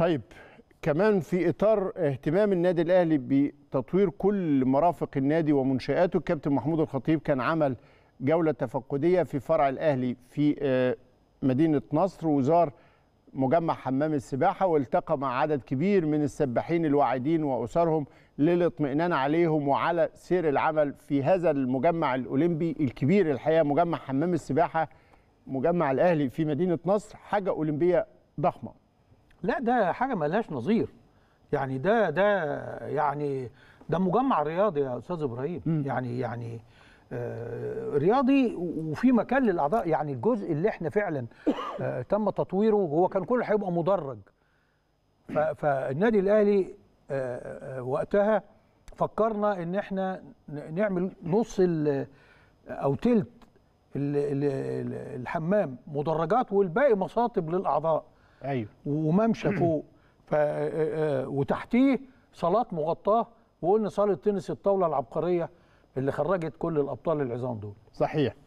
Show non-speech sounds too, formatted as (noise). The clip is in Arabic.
طيب كمان في اطار اهتمام النادي الاهلي بتطوير كل مرافق النادي ومنشاته الكابتن محمود الخطيب كان عمل جوله تفقديه في فرع الاهلي في آه، مدينه نصر وزار مجمع حمام السباحه والتقى مع عدد كبير من السباحين الواعدين واسرهم للاطمئنان عليهم وعلى سير العمل في هذا المجمع الاولمبي الكبير الحقيقه مجمع حمام السباحه مجمع الاهلي في مدينه نصر حاجه اولمبيه ضخمه لا ده حاجه ملهاش نظير يعني ده ده يعني ده مجمع رياضي يا استاذ ابراهيم م. يعني يعني آه رياضي وفي مكان للاعضاء يعني الجزء اللي احنا فعلا آه تم تطويره هو كان كله هيبقى مدرج فالنادي الاهلي آه،, آه وقتها فكرنا ان احنا نعمل نص او تلت الحمام مدرجات والباقي مصاطب للاعضاء ايوه وممشى (clears throat) فوق ف... آه، آه، آه، وتحتيه صالات مغطاه وقلنا صاله تنس الطاوله العبقريه اللي خرجت كل الابطال العظام دول صحيح